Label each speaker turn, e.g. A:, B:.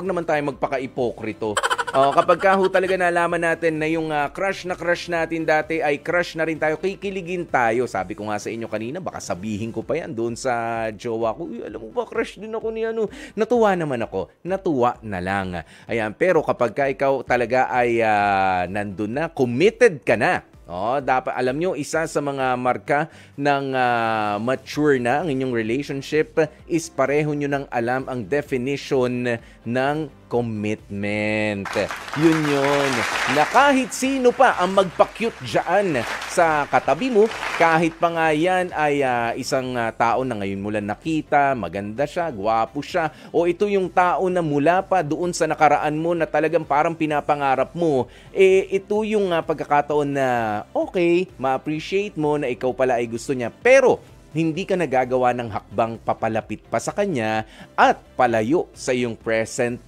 A: wag naman tayo magpaka-ipokrito. Oh, kapag ka ho talaga nalaman natin na yung uh, crush na crush natin dati ay crush na rin tayo, kikiligin tayo. Sabi ko nga sa inyo kanina, baka sabihin ko pa yan doon sa jowa ko. Uy, alam mo ba, crush din ako ni ano. Natuwa naman ako. Natuwa na lang. Ayan, pero kapag ka ikaw talaga ay uh, nandun na, committed ka na Oh, dapat alam nyo, isa sa mga marka ng uh, mature na ang inyong relationship is pareho nyo nang alam ang definition ng commitment. Yun yun, na kahit sino pa ang magpa-cute dyan sa katabi mo, kahit pa nga yan ay uh, isang uh, tao na ngayon mula nakita, maganda siya, gwapo siya, o ito yung tao na mula pa doon sa nakaraan mo na talagang parang pinapangarap mo, eh ito yung uh, pagkakataon na okay, ma-appreciate mo na ikaw pala ay gusto niya. Pero hindi ka nagagawa ng hakbang papalapit pa sa kanya at palayo sa iyong present